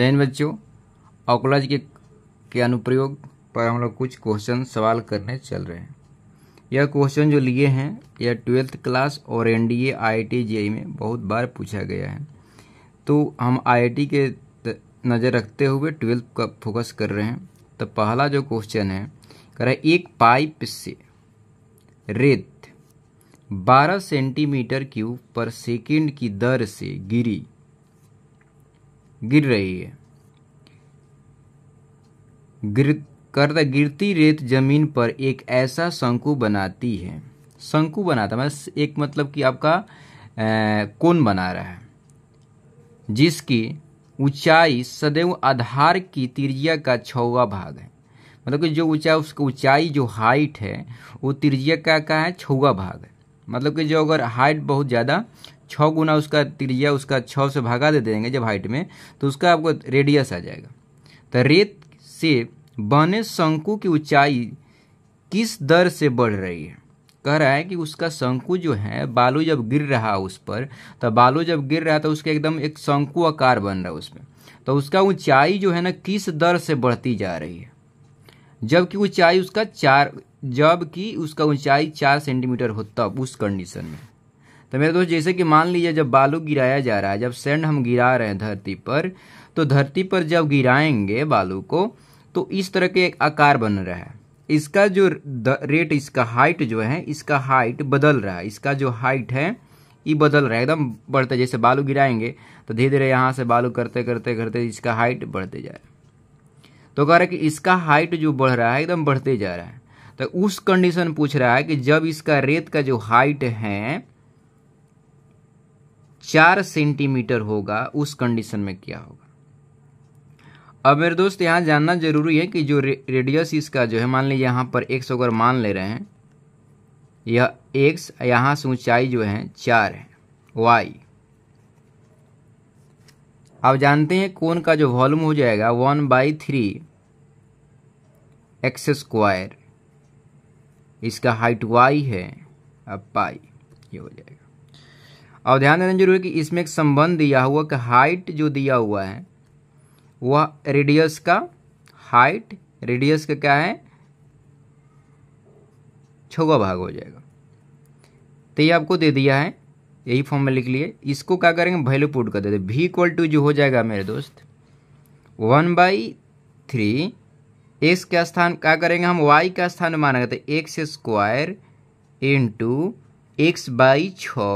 जैन बच्चों ऑकोलॉज के के अनुप्रयोग पर हम लोग कुछ क्वेश्चन सवाल करने चल रहे हैं यह क्वेश्चन जो लिए हैं यह ट्वेल्थ क्लास और N D A I I T में बहुत बार पूछा गया है तो हम आई के नज़र रखते हुए ट्वेल्थ का फोकस कर रहे हैं तो पहला जो क्वेश्चन है कह रहा है एक पाइप से रेत 12 सेंटीमीटर क्यूब पर सेकेंड की दर से गिरी गिर रही है गिर कर गिरती रेत जमीन पर एक ऐसा शंकु बनाती है शंकु बनाता मतलब एक मतलब कि आपका कोन बना रहा है जिसकी ऊंचाई सदैव आधार की त्रिज्या का छवा भाग है मतलब कि जो ऊंचाई उसकी ऊंचाई जो हाइट है वो त्रिज्या का का है छवा भाग है मतलब कि जो अगर हाइट बहुत ज़्यादा छः गुना उसका त्रिज्या उसका छः से भागा दे देंगे जब हाइट में तो उसका आपको रेडियस आ जाएगा तो रेत से बने शंकु की ऊंचाई किस दर से बढ़ रही है कह रहा है कि उसका शंकु जो है बालू जब गिर रहा उस पर तो बालू जब गिर रहा तो उसका एकदम एक शंकु आकार बन रहा है उसमें तो उसका ऊंचाई जो है ना किस दर से बढ़ती जा रही है जबकि ऊंचाई उसका चार जबकि उसका ऊंचाई चार सेंटीमीटर हो तब उस कंडीशन में तो मेरे दोस्त जैसे कि मान लीजिए जब बालू गिराया जा रहा है जब सेंड हम गिरा रहे हैं धरती पर तो धरती पर जब गिराएंगे बालू को तो इस तरह के एक आकार बन रहा है इसका जो रेट इसका हाइट जो है इसका हाइट बदल रहा है इसका जो हाइट है ये बदल रहा है एकदम बढ़ते जैसे बालू गिराएंगे तो धीरे धीरे यहाँ से बालू करते करते करते इसका हाइट बढ़ते जा रहा है तो कह रहा है कि इसका हाइट जो बढ़ रहा है एकदम बढ़ते जा रहा है तो उस कंडीशन पूछ रहा है कि जब इसका रेत का जो हाइट है चार सेंटीमीटर होगा उस कंडीशन में क्या होगा अब मेरे दोस्त यहाँ जानना जरूरी है कि जो रे, रेडियस इसका जो है मान लीजिए यहाँ पर एक्स अगर मान ले रहे हैं यह एक्स यहाँ से ऊंचाई जो है चार है वाई आप जानते हैं कौन का जो वॉल्यूम हो जाएगा one by three X square इसका हाइट वाई है अब पाई ये हो जाएगा और ध्यान देना जरूरी है कि इसमें एक संबंध दिया हुआ कि हाइट जो दिया हुआ है वह रेडियस का हाइट रेडियस का क्या है छुआ भाग हो जाएगा तो ये आपको दे दिया है यही फॉर्म में लिख लिए इसको क्या करेंगे वैल्यू पुट कर देते भी इक्वल टू जो हो जाएगा मेरे दोस्त वन बाई थ्री एक्स का स्थान क्या करेंगे हम वाई का स्थान मानेंगे तो X square into X by छ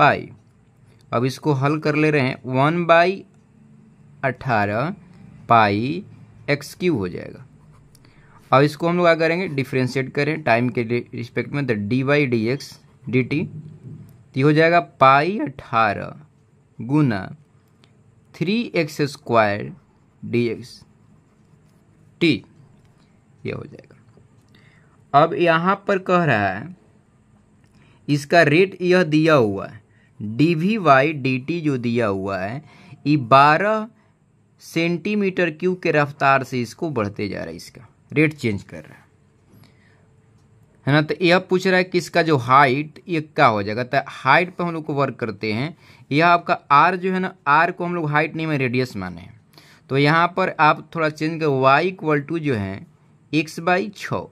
पाई अब इसको हल कर ले रहे हैं वन बाई अठारह पाई एक्स क्यू हो जाएगा अब इसको हम लोग क्या करेंगे डिफ्रेंशिएट करें टाइम के रिस्पेक्ट में तो D Y D X D T तो हो जाएगा पाई अठारह गुना three X square D X T ये हो जाएगा अब यहाँ पर कह रहा है इसका रेट यह दिया हुआ है D V Y D T जो दिया हुआ है ये बारह सेंटीमीटर क्यू के रफ्तार से इसको बढ़ते जा रहा है इसका रेट चेंज कर रहा है है ना तो यह पूछ रहा है कि इसका जो हाइट ये क्या हो जाएगा तो हाइट पर हम लोग को वर्क करते हैं यह आपका आर जो है ना आर को हम लोग हाइट नहीं में रेडियस माने हैं तो यहाँ पर आप थोड़ा चेंज कर वाई इक्वल टू जो है एक्स बाई छ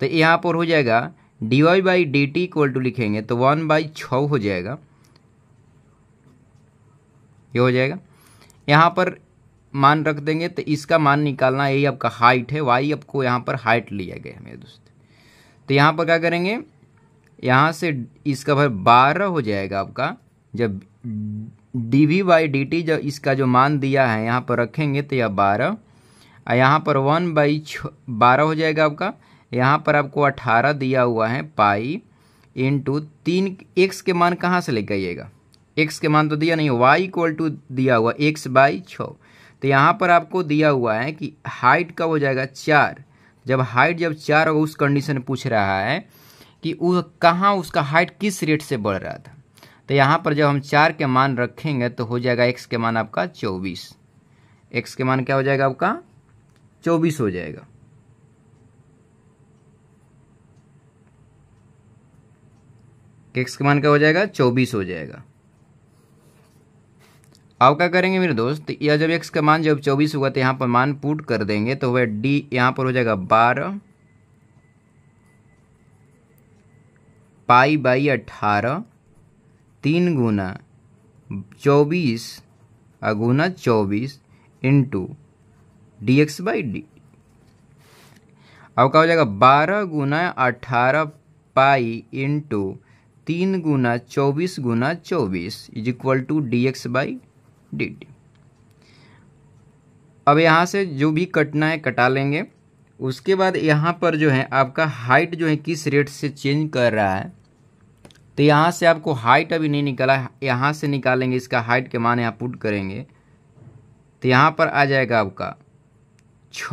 तो यहाँ पर हो जाएगा D Y by D T equal to लिखेंगे तो वन बाई छ हो जाएगा ये हो जाएगा यहाँ पर मान रख देंगे तो इसका मान निकालना यही आपका हाइट है वाई आपको यहाँ पर हाइट लिया गया मेरे दोस्त तो यहाँ पर क्या करेंगे यहाँ से इसका भाई बारह हो जाएगा आपका जब D V by D T जब इसका जो मान दिया है यहाँ पर रखेंगे तो यह बारह यहाँ पर वन बाई छ बारह हो जाएगा आपका यहाँ पर आपको अठारह दिया हुआ है पाई इंटू तीन एक्स के मान कहाँ से लेकर आइएगा एक्स के मान तो दिया नहीं वाई इक्वल टू दिया हुआ एक्स बाई छ तो यहाँ पर आपको दिया हुआ है कि हाइट कब हो जाएगा चार जब हाइट जब चार होगा उस कंडीशन में पूछ रहा है कि वो कहाँ उसका हाइट किस रेट से बढ़ रहा था तो यहाँ पर जब हम चार के मान रखेंगे तो हो जाएगा एक्स के मान आपका चौबीस एक्स के मान क्या हो जाएगा आपका चौबीस हो जाएगा एक्स के मान क्या हो जाएगा चौबीस हो जाएगा अब क्या करेंगे मेरे दोस्त तो या जब एक्स का मान जब चौबीस होगा तो यहाँ पर मान पुट कर देंगे तो वह डी यहाँ पर हो जाएगा बारह पाई बाई अट्ठारह तीन गुना चौबीस अगुना चौबीस into D X by D अब क्या हो जाएगा बारह गुना अठारह पाई इंटू तीन गुना चौबीस गुना चौबीस is equal to D X by D T अब यहाँ से जो भी कटना है कटा लेंगे उसके बाद यहाँ पर जो है आपका हाइट जो है किस रेट से चेंज कर रहा है तो यहाँ से आपको हाइट अभी नहीं निकाला यहाँ से निकालेंगे इसका हाइट के मान यहाँ पुट करेंगे तो यहाँ पर आ जाएगा आपका छ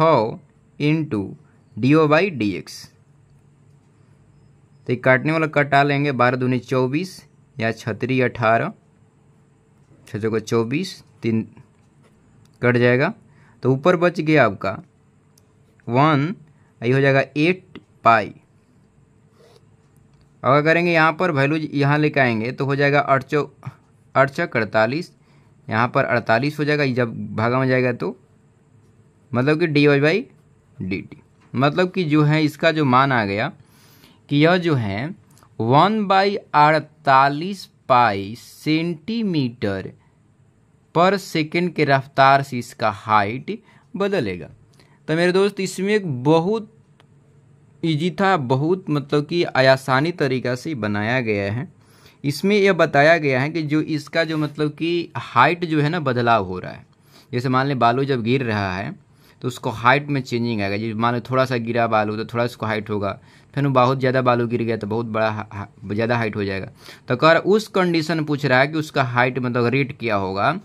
into D O by D X तो ये काटने वाला कटा लेंगे बारह दूनी चौबीस या छतरी अठारह छः जगह चौबीस तीन कट जाएगा तो ऊपर बच गया आपका वन ये हो जाएगा एट पाई अगर करेंगे यहाँ पर वैल्यू यहाँ लेकर आएंगे तो हो जाएगा अड़चो अड़चक अड़तालीस यहाँ पर अड़तालीस हो जाएगा जब भागा में जाएगा तो मतलब कि D Y by D T मतलब कि जो है इसका जो मान आ गया कि यह जो है वन बाई अड़तालीस पाई सेंटीमीटर पर सेकेंड के रफ्तार से इसका हाइट बदलेगा तो मेरे दोस्त इसमें एक बहुत इजी था बहुत मतलब कि आसानी तरीक़ा से बनाया गया है इसमें यह बताया गया है कि जो इसका जो मतलब कि हाइट जो है ना बदलाव हो रहा है जैसे मान लें बालू जब गिर रहा है तो उसको हाइट में चेंजिंग आएगा जैसे मान लो थोड़ा सा गिरा बालू तो थोड़ा उसको हाइट होगा फिर बहुत ज़्यादा बालू गिर गया तो बहुत बड़ा हा, ज़्यादा हाइट हो जाएगा तो कर उस कंडीशन पूछ रहा है कि उसका हाइट मतलब रेट क्या होगा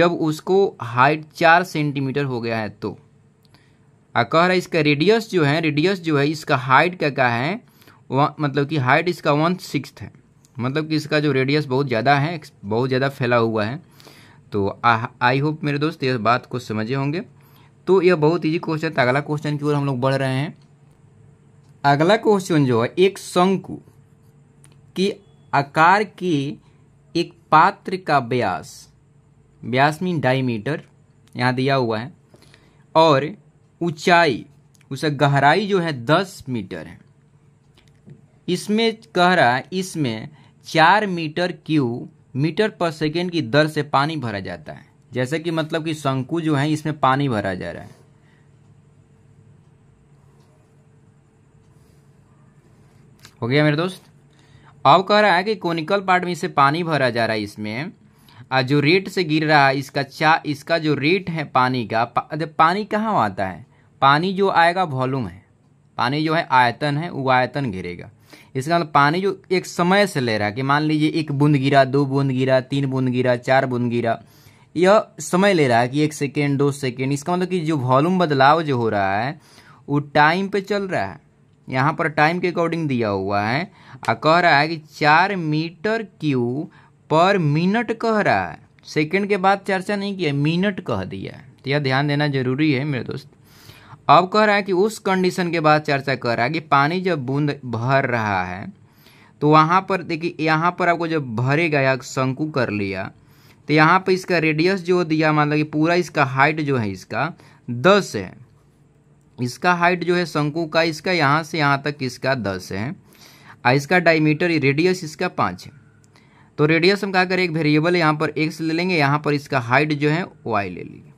जब उसको हाइट चार सेंटीमीटर हो गया है तो आ कह रहा है इसका रेडियस जो है रेडियस जो है इसका हाइट क्या क्या है मतलब कि हाइट इसका वन सिक्स है मतलब कि इसका जो रेडियस बहुत ज़्यादा है बहुत ज़्यादा फैला हुआ है तो आई होप मेरे दोस्त ये बात को समझे होंगे तो यह बहुत ईजी क्वेश्चन था अगला क्वेश्चन की ओर हम लोग बढ़ रहे हैं अगला क्वेश्चन जो है एक शंकु की आकार के एक पात्र का व्यास व्यास मीन डायमीटर यहाँ दिया हुआ है और ऊंचाई उसे गहराई जो है दस मीटर है इसमें कह रहा है इसमें चार metre cube metre per second की दर से पानी भरा जाता है जैसे कि मतलब कि शंकु जो है इसमें पानी भरा जा रहा है हो गया मेरे दोस्त अब कह रहा है कि कोनिकल पार्ट में से पानी भरा जा रहा है इसमें और जो रेट से गिर रहा है इसका चा इसका जो रेट है पानी का पा, पानी कहाँ आता है पानी जो आएगा वॉल्यूम है पानी जो है आयतन है वो आयतन घिरेगा इसका मतलब पानी जो एक समय से ले रहा है कि मान लीजिए एक बूंद गिरा दो बूंद गिरा तीन बूंद गिरा चार बूंद गिरा यह समय ले रहा है कि एक सेकेंड दो सेकेंड इसका मतलब कि जो वॉल्यूम बदलाव जो हो रहा है वो टाइम पर चल रहा है यहाँ पर टाइम के अकॉर्डिंग दिया हुआ है और कह रहा है कि चार मीटर क्यू पर मिनट कह रहा है सेकेंड के बाद चर्चा नहीं किया मिनट कह दिया तो यह ध्यान देना जरूरी है मेरे दोस्त अब कह रहा है कि उस कंडीशन के बाद चर्चा कर रहा है कि पानी जब बूंद भर रहा है तो वहाँ पर देखिए यहाँ पर आपको जब भरेगा या शंकु कर लिया तो यहाँ पर इसका रेडियस जो दिया मतलब कि पूरा इसका हाइट जो है इसका दस है इसका हाइट जो है शंकु का इसका यहाँ से यहाँ तक इसका दस है और इसका डायमीटर रेडियस इसका पाँच है तो रेडियस हम क्या करें एक वेरिएबल है यहाँ पर एक्स ले लेंगे यहाँ पर इसका हाइट जो है वाई ले लेंगे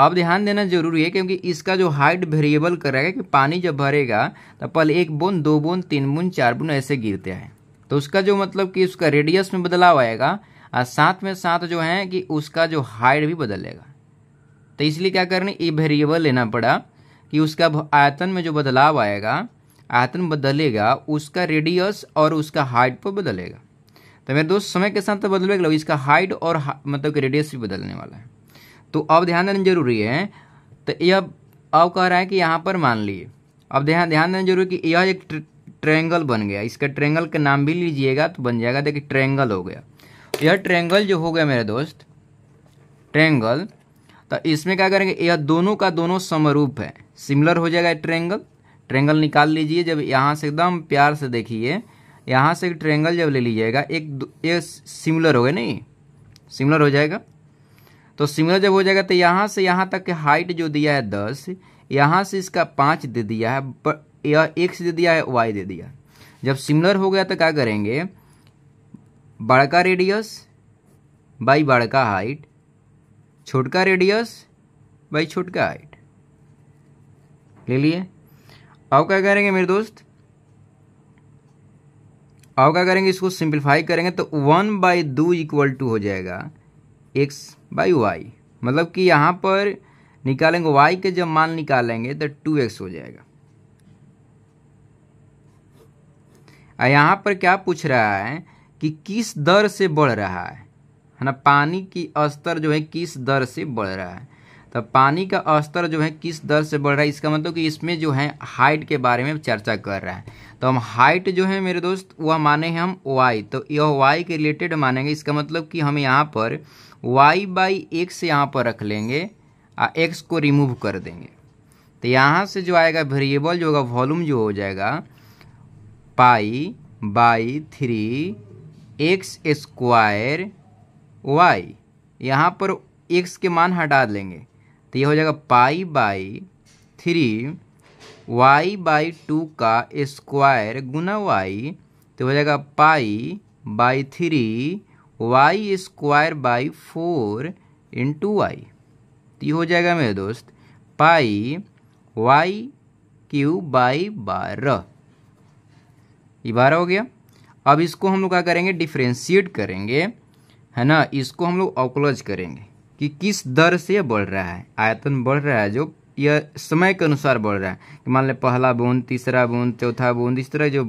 अब ध्यान देना जरूरी है क्योंकि इसका जो हाइट वेरिएबल करेगा कि पानी जब भरेगा तो पहले एक बूंद दो बूंद तीन बूंद चार बूंद ऐसे गिरते हैं तो उसका जो मतलब कि उसका रेडियस में बदलाव आएगा और साथ में साथ जो है कि उसका जो हाइट भी बदलेगा तो इसलिए क्या करनी ये वेरिएबल लेना पड़ा कि उसका आयतन में जो बदलाव आएगा आयतन बदलेगा उसका रेडियस और उसका हाइट पर बदलेगा तो मेरे दोस्त समय के साथ तो बदलेगा इसका हाइट और हा, मतलब कि रेडियस भी बदलने वाला है तो अब ध्यान देना जरूरी है तो यह अब कह रहा है कि यहाँ पर मान लिए अब ध्यान ध्यान देना जरूरी कि यह एक ट्रेंगल बन गया इसका ट्रेंगल का नाम भी लीजिएगा तो बन जाएगा देखिए ट्रेंगल हो गया यह ट्रेंगल जो हो गया मेरे दोस्त ट्रेंगल तो इसमें क्या करेंगे यह दोनों का दोनों समरूप है सिमिलर हो जाएगा ट्रेंगल ट्रेंगल निकाल लीजिए जब यहाँ से एकदम प्यार से देखिए यहाँ से ट्रेंगल जब ले लीजिएगा एक ये सिमिलर हो गया नहीं सिमिलर हो जाएगा तो सिमिलर जब हो जाएगा तो यहाँ से यहाँ तक के हाइट जो दिया है दस यहाँ से इसका पाँच दे दिया है यह एक्स दे दिया है वाई दे दिया जब सिमिलर हो गया तो क्या करेंगे बड़का रेडियस बाई बड़का हाइट छोटका रेडियस बाई छोटका हाइट ले लिए अब क्या करेंगे मेरे दोस्त अब क्या करेंगे इसको सिंप्लीफाई करेंगे तो वन बाई दो इक्वल टू हो जाएगा एक्स बाई वाई मतलब कि यहाँ पर निकालेंगे वाई के जब मान निकालेंगे तो टू एक्स हो जाएगा यहाँ पर क्या पूछ रहा है कि किस दर से बढ़ रहा है है ना पानी की स्तर जो है किस दर से बढ़ रहा है तो पानी का स्तर जो है किस दर से बढ़ रहा है इसका मतलब कि इसमें जो है हाइट के बारे में चर्चा कर रहा है तो हम हाइट जो है मेरे दोस्त वह माने हैं हम वाई तो यह वाई के रिलेटेड मानेंगे इसका मतलब कि हम यहाँ पर वाई बाई एक्स यहाँ पर रख लेंगे और एक्स को रिमूव कर देंगे तो यहाँ से जो आएगा वेरिएबल जो होगा वॉल्यूम जो हो जाएगा pi by three X square Y यहाँ पर एक्स के मान हटा देंगे तो ये हो जाएगा pi by three Y by two का स्क्वायर गुना वाई तो हो जाएगा pi by three Y square by four into Y तो ये हो जाएगा मेरे दोस्त पाई वाई क्यू बाई बारह ये बारह हो गया अब इसको हम लोग क्या करेंगे डिफ्रेंशिएट करेंगे है ना इसको हम लोग अवकलज करेंगे कि किस दर से यह बढ़ रहा है आयतन बढ़ रहा है जो यह समय के अनुसार बढ़ रहा है कि मान लें पहला बूंद तीसरा बूंद चौथा बूंद इस तरह जो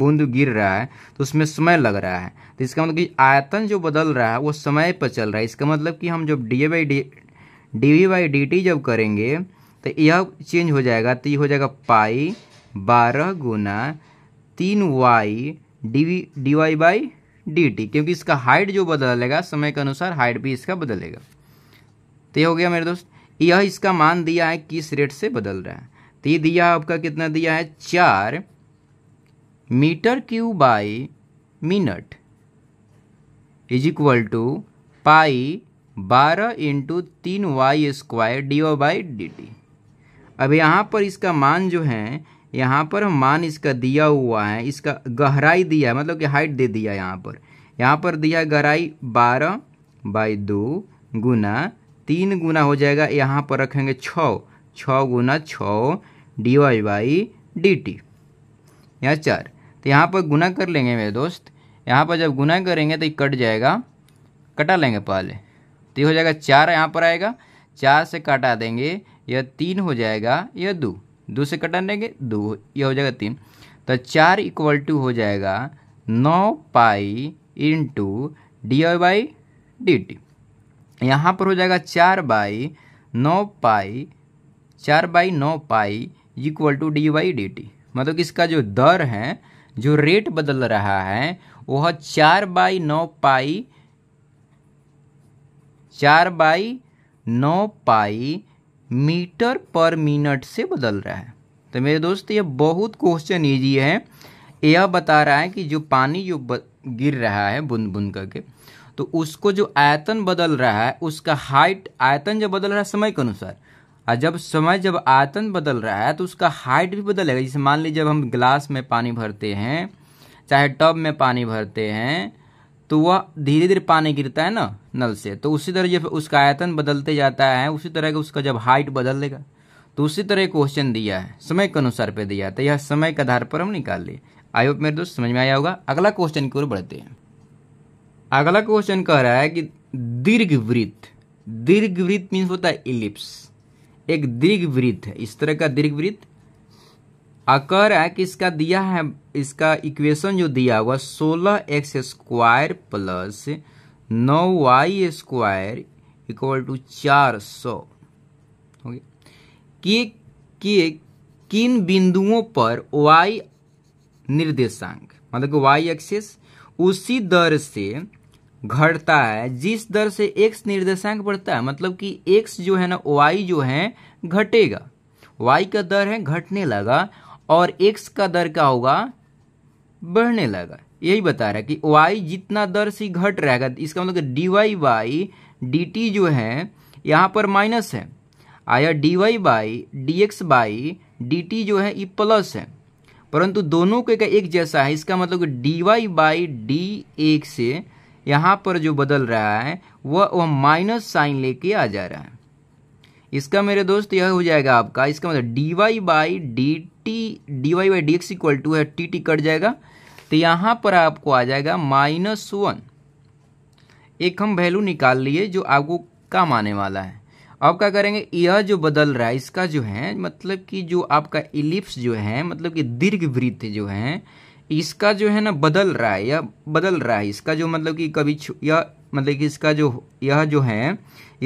बूंद गिर रहा है तो उसमें समय लग रहा है तो इसका मतलब कि आयतन जो बदल रहा है वो समय पर चल रहा है इसका मतलब कि हम जब D A by D D V by D T जब करेंगे तो यह चेंज हो जाएगा तो ये हो जाएगा पाई बारह गुना तीन Y D V D Y by D क्योंकि इसका हाइट जो बदलेगा समय के अनुसार हाइट भी इसका बदलेगा तो ये हो गया मेरे दोस्त यह इसका मान दिया है किस रेट से बदल रहा है तो ये दिया है आपका कितना दिया है चार metre cube by minute is equal to pi बारह इंटू तीन Y square D O by D अब यहाँ पर इसका मान जो है यहाँ पर मान इसका दिया हुआ है इसका गहराई दिया है मतलब कि हाइट दे दिया यहाँ पर यहाँ पर दिया गहराई बारह बाई दो गुना तीन गुना हो जाएगा यहाँ पर रखेंगे छः छः गुना छ D Y by D T यहाँ चार तो यहाँ पर गुना कर लेंगे मेरे दोस्त यहाँ पर जब गुना करेंगे तो ये कट जाएगा कटा लेंगे पहले तो ये हो जाएगा चार यहाँ पर आएगा चार से काटा देंगे यह तीन हो जाएगा यह दो दो से कटानेंगे दो ये हो जाएगा तीन तो चार इक्वल टू हो जाएगा नौ pi into D Y by D T यहाँ पर हो जाएगा चार बाई नौ पाई चार बाई नौ pi equal to D Y D T मतलब कि इसका जो दर है जो रेट बदल रहा है वह चार बाई नौ पाई चार बाई नौ पाई मीटर पर मिनट से बदल रहा है तो मेरे दोस्त ये बहुत क्वेश्चन ईजी है यह बता रहा है कि जो पानी जो गिर रहा है बुंद बुंद करके तो उसको जो आयतन बदल रहा है उसका हाइट आयतन जब बदल रहा है समय के अनुसार और जब समय जब आयतन बदल रहा है तो उसका हाइट भी बदलेगा जैसे मान लीजिए जब हम ग्लास में पानी भरते हैं चाहे टब में पानी भरते हैं तो वह धीरे धीरे पानी गिरता है ना नल से तो उसी तरह जब उसका आयतन बदलते जाता है उसी तरह का उसका जब हाइट बदल देगा तो उसी तरह क्वेश्चन दिया है समय के अनुसार पे दिया है तो यह समय के आधार पर हम निकाल लिए आई होप मेरे दोस्त समझ में आया होगा अगला क्वेश्चन की ओर बढ़ते हैं अगला क्वेश्चन कह रहा है कि दीर्घ वृत्त दीर्घ वृत्त मीन्स होता है इलिप्स एक दीर्घ वृत्त है इस तरह का दीर्घ वृत्त आकर है कि इसका दिया है इसका इक्वेशन जो दिया हुआ सोलह एक्स स्क्वायर प्लस नौ वाई स्क्वायर इक्वल टू चार सौ के के किन बिंदुओं पर y निर्देशांक मतलब कि y एक्सिस उसी दर से घटता है जिस दर से x निर्देशांक बढ़ता है मतलब कि x जो है ना y जो है घटेगा y का दर है घटने लगा और x का दर क्या होगा बढ़ने लगा यही बता रहा है कि वाई जितना दर से घट रहेगा इसका मतलब D Y by D T जो है यहाँ पर माइनस है आया D Y by D X by D T जो है ये प्लस है परंतु दोनों के का एक जैसा है इसका मतलब D Y by D X यहाँ पर जो बदल रहा है वह वह माइनस साइन लेके आ जा रहा है इसका मेरे दोस्त यह हो जाएगा आपका इसका मतलब D Y by D T D Y by D X equal to है टी टी कट जाएगा तो यहाँ पर आपको आ जाएगा माइनस वन एक हम वैल्यू निकाल लिए जो आपको काम आने वाला है अब क्या करेंगे यह जो बदल रहा है इसका जो है मतलब कि जो आपका इलिप्स जो है मतलब कि दीर्घ वृत्त जो है इसका जो है ना बदल रहा है यह बदल रहा है इसका जो मतलब कि कभी यह मतलब कि इसका जो यह जो है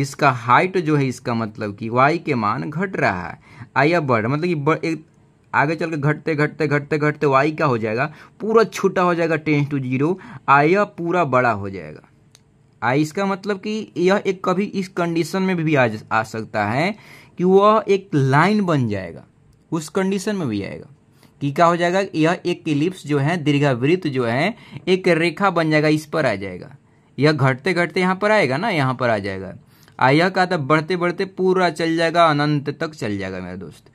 इसका हाइट जो है इसका मतलब कि वाई के मान घट रहा है आया बढ़ मतलब कि बढ़, एक आगे चल के घटते घटते घटते घटते वाई का हो जाएगा पूरा छोटा हो जाएगा टेंस टू जीरो आय पूरा बड़ा हो जाएगा आई इसका मतलब कि यह एक कभी इस कंडीशन में भी आ, आ सकता है कि वह एक लाइन बन जाएगा उस कंडीशन में भी आएगा कि क्या हो जाएगा यह एक इलिप्स जो है दीर्घावृत्त जो है एक रेखा बन जाएगा इस पर आ जाएगा यह घटते घटते यहाँ पर आएगा ना यहाँ पर आ जाएगा आया का तो बढ़ते बढ़ते पूरा चल जाएगा अनंत तक चल जाएगा मेरा दोस्त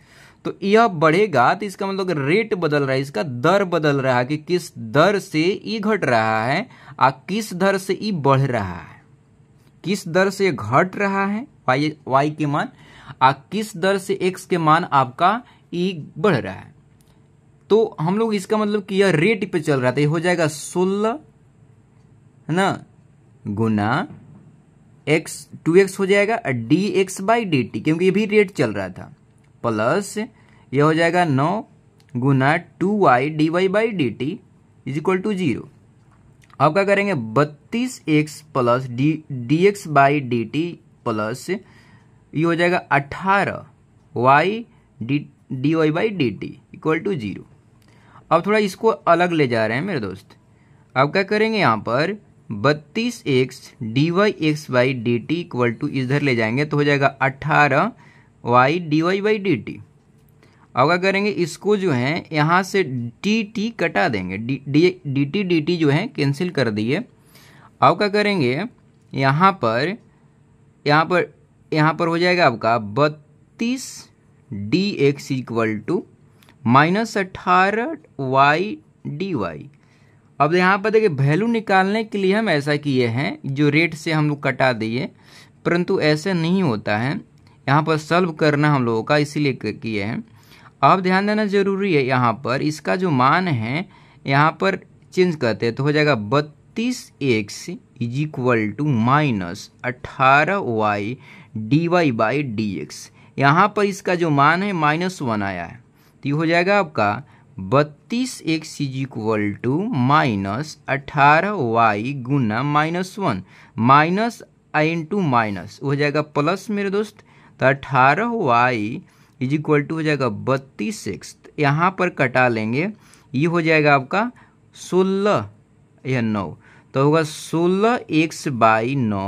तो यह बढ़ेगा तो इसका मतलब रेट बदल रहा है इसका दर बदल रहा है कि किस दर से ई घट रहा है और किस दर से ई बढ़ रहा है किस दर से घट रहा है वाई वाई के मान और किस दर से एक्स के मान आपका ई बढ़ रहा है तो हम लोग इसका मतलब कि यह रेट पे चल रहा था तो ये हो जाएगा सोलह है ना गुना एक्स टू एक्स हो जाएगा D X by D T क्योंकि ये भी रेट चल रहा था प्लस ये हो जाएगा नौ गुना two Y D Y by D T is equal to zero अब क्या करेंगे बत्तीस X plus D D X by D T plus ये हो जाएगा अट्ठारह Y D D Y by D T equal to zero अब थोड़ा इसको अलग ले जा रहे हैं मेरे दोस्त अब क्या करेंगे यहाँ पर बत्तीस X D Y X by D T equal to इधर ले जाएंगे तो हो जाएगा अठारह Y D Y by D T अब क्या करेंगे इसको जो है यहाँ से डी टी कटा देंगे D D T D T जो है कैंसिल कर दिए अब क्या करेंगे यहाँ पर यहाँ पर यहाँ पर हो जाएगा आपका बत्तीस D X equal to minus अट्ठारह वाई डी वाई अब यहाँ पर देखिए वैल्यू निकालने के लिए हम ऐसा किए हैं जो रेट से हम लोग कटा दिए परंतु ऐसे नहीं होता है यहाँ पर सल्व करना हम लोगों का इसीलिए किए हैं अब ध्यान देना जरूरी है यहाँ पर इसका जो मान है यहाँ पर चेंज करते हैं तो हो जाएगा बत्तीस X is equal to minus अट्ठारह Y D Y by D X यहाँ पर इसका जो मान है माइनस वन आया है तो ये हो जाएगा आपका बत्तीस X is equal to minus अठारह वाई गुना minus one minus I into minus हो जाएगा प्लस मेरे दोस्त तो अठारह वाई इज इक्वल टू हो जाएगा बत्तीस सिक्स यहाँ पर कटा लेंगे ये हो जाएगा आपका सोलह या नौ तो होगा सोलह एक्स बाई नौ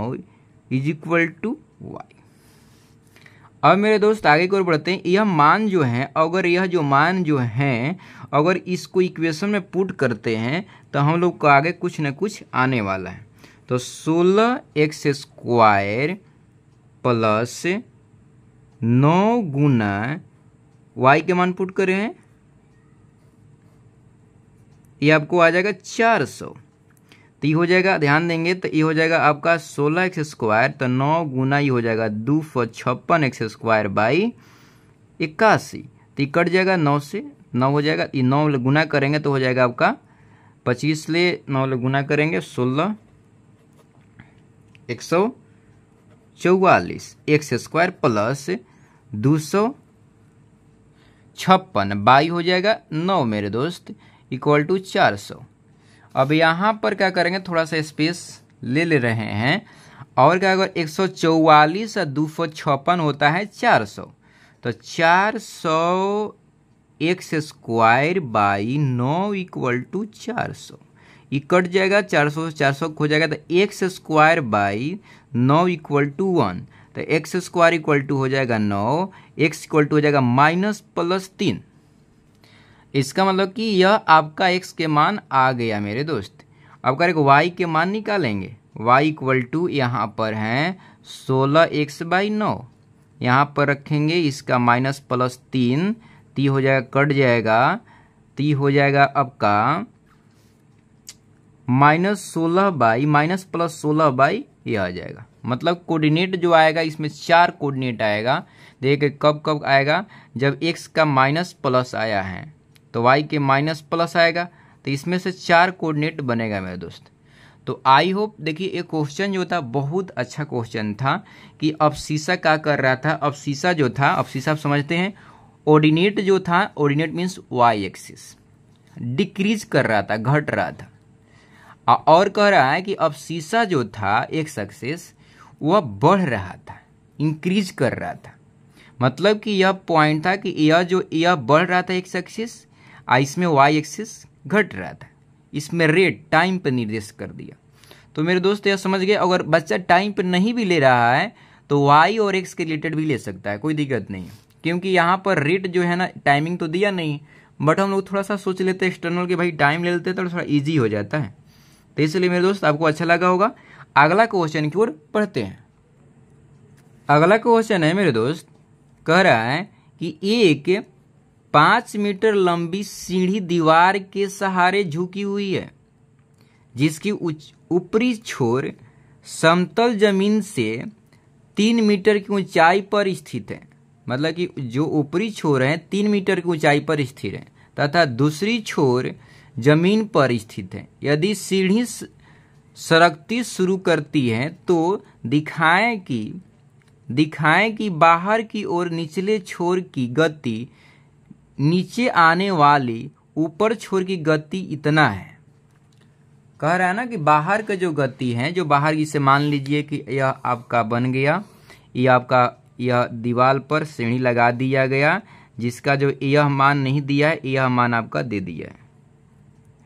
इज इक्वल टू वाई अब मेरे दोस्त आगे की ओर बढ़ते हैं यह मान जो है अगर यह जो मान जो है अगर इसको इक्वेशन में पुट करते हैं तो हम लोग को आगे कुछ ना कुछ आने वाला है तो सोलह एक्स स्क्वायर प्लस नौ गुना वाई के मान पुट करें ये आपको आ जाएगा चार सौ तो ये हो जाएगा ध्यान देंगे तो ये हो जाएगा आपका सोलह एक्स स्क्वायर तो नौ गुना ये हो जाएगा दो सौ छप्पन एक्स स्क्वायर बाई इक्यासी तो ये कट जाएगा नौ से नौ हो जाएगा ये नौ गुना करेंगे तो हो जाएगा आपका पच्चीस ले नौ गुना करेंगे सोलह एक सौ चौवालीस एक्स स्क्वायर प्लस दो सौ छप्पन बाई हो जाएगा नौ मेरे दोस्त इक्वल टू चार सौ अब यहाँ पर क्या करेंगे थोड़ा सा स्पेस ले ले रहे हैं और क्या अगर एक सौ चौवालीस और दो सौ छप्पन होता है चार सौ तो चार सौ एक्स स्क्वायर बाई नौ इक्वल टू चार सौ ये कट जाएगा चार सौ चार सौ हो जाएगा तो एक्स स्क्वायर बाई नौ इक्वल टू वन तो एक्स स्क्वायर इक्वल टू हो जाएगा नौ एक्स इक्वल टू हो जाएगा माइनस प्लस तीन इसका मतलब कि यह आपका एक्स के मान आ गया मेरे दोस्त अब कह y वाई के मान निकालेंगे वाई इक्वल टू यहाँ पर हैं सोलह एक्स बाई नौ यहाँ पर रखेंगे इसका माइनस प्लस तीन ती हो जाएगा कट जाएगा ती हो जाएगा आपका माइनस सोलह बाई माइनस प्लस सोलह बाई यह आ जाएगा मतलब कोऑर्डिनेट जो आएगा इसमें चार कोऑर्डिनेट आएगा देखिए कब कब आएगा जब एक्स का माइनस प्लस आया है तो वाई के माइनस प्लस आएगा तो इसमें से चार कोऑर्डिनेट बनेगा मेरे दोस्त तो आई होप देखिए एक क्वेश्चन जो था बहुत अच्छा क्वेश्चन था कि अब शीशा क्या कर रहा था अब शीशा जो था अब शीशा आप समझते हैं ऑर्डिनेट जो था ordinate means Y axis decrease कर रहा था घट रहा था और कह रहा है कि अब शीशा जो था एक्स सक्सेस वह बढ़ रहा था इंक्रीज कर रहा था मतलब कि यह पॉइंट था कि यह जो यह बढ़ रहा था एक्स एक्सिस और इसमें वाई एक्सिस घट रहा था इसमें रेट टाइम पर निर्देश कर दिया तो मेरे दोस्त यह समझ गए अगर बच्चा टाइम पर नहीं भी ले रहा है तो वाई और एक्स के रिलेटेड भी ले सकता है कोई दिक्कत नहीं क्योंकि यहाँ पर रेट जो है ना टाइमिंग तो दिया नहीं बट हम लोग थोड़ा सा सोच लेते हैं एक्सटर्नल के भाई टाइम ले लेते हैं तो थोड़ा ईजी हो जाता है तो इसलिए मेरे दोस्त आपको अच्छा लगा होगा अगला क्वेश्चन की ओर पढ़ते हैं अगला क्वेश्चन है मेरे दोस्त कह रहा है कि एक पांच मीटर लंबी सीढ़ी दीवार के सहारे झुकी हुई है जिसकी ऊपरी छोर समतल जमीन से तीन मीटर की ऊंचाई पर स्थित है मतलब कि जो ऊपरी छोर है तीन मीटर की ऊंचाई पर स्थिर है तथा दूसरी छोर जमीन पर स्थित है यदि सीढ़ी स... सरकती शुरू करती है तो दिखाएं कि दिखाएं कि बाहर की ओर निचले छोर की गति नीचे आने वाली ऊपर छोर की गति इतना है कह रहा है ना कि बाहर का जो गति है जो बाहर की से मान लीजिए कि यह आपका बन गया यह आपका यह दीवार पर सीढ़ी लगा दिया गया जिसका जो यह मान नहीं दिया है यह मान आपका दे दिया है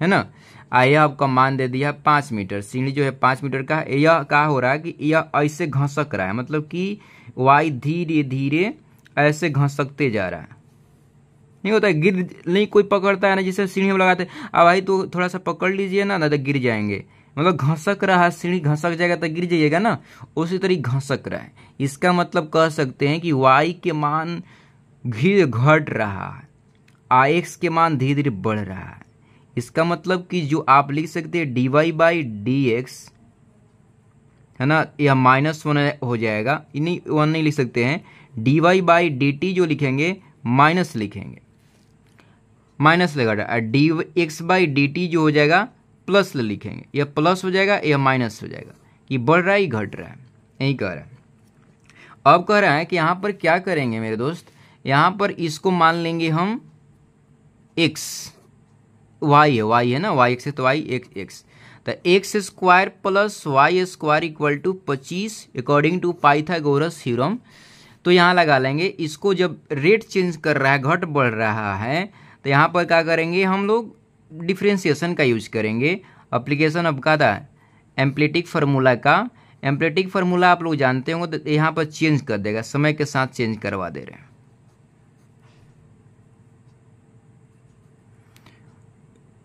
है ना आया आपका मान दे दिया पाँच मीटर सीढ़ी जो है पाँच मीटर का यह क्या हो रहा है कि यह ऐसे घसक रहा है मतलब कि वाई धीरे धीरे ऐसे घसकते जा रहा है नहीं होता है गिर नहीं कोई पकड़ता है ना जैसे सीढ़ी में लगाते अब भाई तो थोड़ा सा पकड़ लीजिए ना ना तो गिर जाएंगे मतलब घसक रहा है सीढ़ी घसक जाएगा तो गिर जाइएगा ना उसी तरह घसक रहा है इसका मतलब कह सकते हैं कि वाई के मान घिर घट रहा है आ एक्स के मान धीरे धीरे बढ़ रहा है इसका मतलब कि जो आप लिख सकते हैं D Y by D X है ना यह माइनस वन हो जाएगा इन्हीं वन नहीं लिख सकते हैं D Y by D T जो लिखेंगे माइनस लिखेंगे माइनस लगा D X by D T जो हो जाएगा प्लस लिखेंगे यह प्लस हो जाएगा या माइनस हो जाएगा ये बढ़ रहा है घट रहा है यही कह रहा है अब कह रहा है कि यहाँ पर क्या करेंगे मेरे दोस्त यहाँ पर इसको मान लेंगे हम एक्स वाई है वाई है ना वाई एक्स है तो वाई एक्स एक्स तो X square plus Y square equal to पच्चीस अकॉर्डिंग टू पाइथागोरस थ्योरम तो यहाँ लगा लेंगे इसको जब रेट चेंज कर रहा है घट बढ़ रहा है तो यहाँ पर क्या करेंगे हम लोग डिफ्रेंसिएशन का यूज करेंगे अप्लीकेशन अब का था एम्पलेटिक फार्मूला का एम्पलेटिक फार्मूला आप लोग जानते होंगे तो यहाँ पर चेंज कर देगा समय के साथ चेंज करवा दे रहे हैं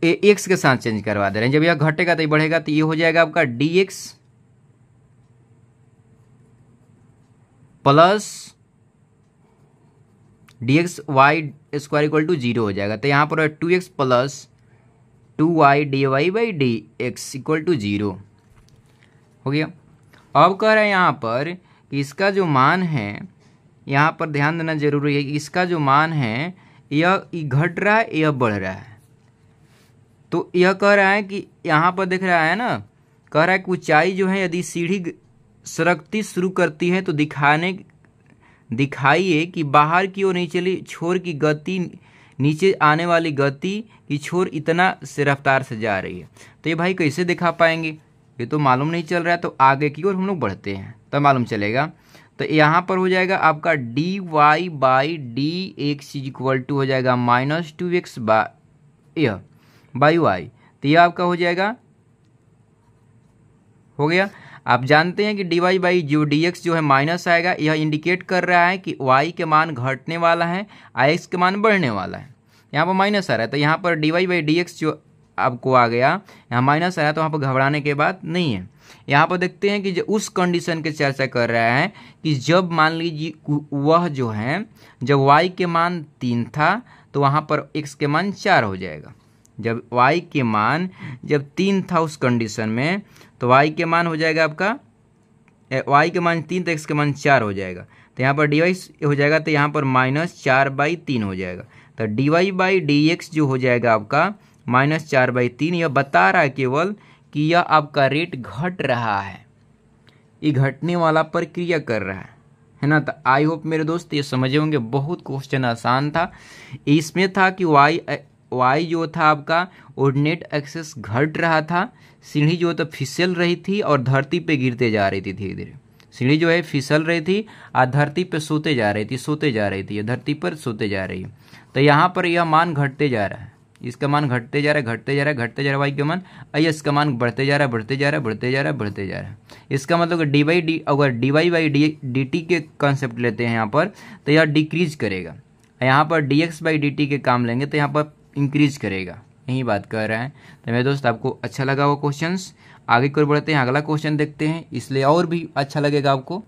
एक्स के साथ चेंज करवा दे रहे हैं जब यह घटेगा तो ये बढ़ेगा तो ये हो जाएगा आपका D X plus D X Y square equal to zero हो जाएगा तो यहां पर two X plus two Y D Y by D X equal to zero हो गया अब कह रहे हैं यहाँ पर कि इसका जो मान है यहां पर ध्यान देना जरूरी है कि इसका जो मान है यह घट रहा है यह बढ़ रहा है तो यह कह रहा है कि यहाँ पर देख रहा है ना कह रहा है कि ऊंचाई जो है यदि सीढ़ी सरकती शुरू करती है तो दिखाने दिखाइए कि बाहर की ओर निचली छोर की गति नीचे आने वाली गति की छोर इतना से रफ्तार से जा रही है तो ये भाई कैसे दिखा पाएंगे ये तो मालूम नहीं चल रहा है तो आगे की ओर हम लोग बढ़ते हैं तो मालूम चलेगा तो यहाँ पर हो जाएगा आपका D Y by D X is equal to हो जाएगा माइनस टू एक्स बा यह बाई वाई तो ये आपका हो जाएगा हो गया आप जानते हैं कि डी वाई बाई जो डी एक्स जो है माइनस आएगा यह इंडिकेट कर रहा है कि वाई के मान घटने वाला है आई एक्स के मान बढ़ने वाला है यहाँ पर माइनस आ रहा है तो यहाँ पर D Y by D X जो आपको आ गया यहाँ माइनस आ रहा है तो वहाँ पर घबराने की बात नहीं है यहाँ पर देखते हैं कि जो उस कंडीशन के चर्चा कर रहा है कि जब मान लीजिए वह जो है जब वाई के मान तीन था तो वहाँ पर एक्स के मान चार हो जाएगा जब y के मान जब तीन था उस कंडीशन में तो y के मान हो जाएगा आपका y के मान तीन तो x के मान चार हो जाएगा तो यहाँ पर डी हो जाएगा तो यहाँ पर माइनस चार बाई तीन हो जाएगा तो D Y by D X जो हो जाएगा आपका माइनस चार बाई तीन यह बता रहा है केवल कि यह आपका रेट घट रहा है ये घटने वाला प्रक्रिया कर रहा है है ना तो आई होप मेरे दोस्त ये समझे होंगे बहुत क्वेश्चन आसान था इसमें था कि वाई वाई जो था आपका नेट एक्सेस घट रहा था सीढ़ी जो तो फिसल रही थी और धरती पे गिरते जा रही थी धीरे धीरे सीढ़ी जो है फिसल रही थी और धरती पे सोते जा रही थी सोते जा रही थी धरती पर सोते जा रही है तो यहाँ पर यह मान घटते जा रहा है इसका मान घटते जा रहा है घटते जा रहा है घटते जा रहा है वाई का मान इसका मान बढ़ते जा रहा है बढ़ते जा रहा है बढ़ते जा रहा है बढ़ते जा रहा है इसका मतलब डी वाई डी अगर D Y by D D T के कॉन्सेप्ट लेते हैं यहाँ पर तो यह डिक्रीज करेगा यहाँ पर D X by D T के काम लेंगे तो यहाँ पर इंक्रीज करेगा यही बात कर रहा है तो मेरे दोस्त आपको अच्छा लगा हुआ क्वेश्चन आगे की ओर बढ़ते हैं अगला क्वेश्चन देखते हैं इसलिए और भी अच्छा लगेगा आपको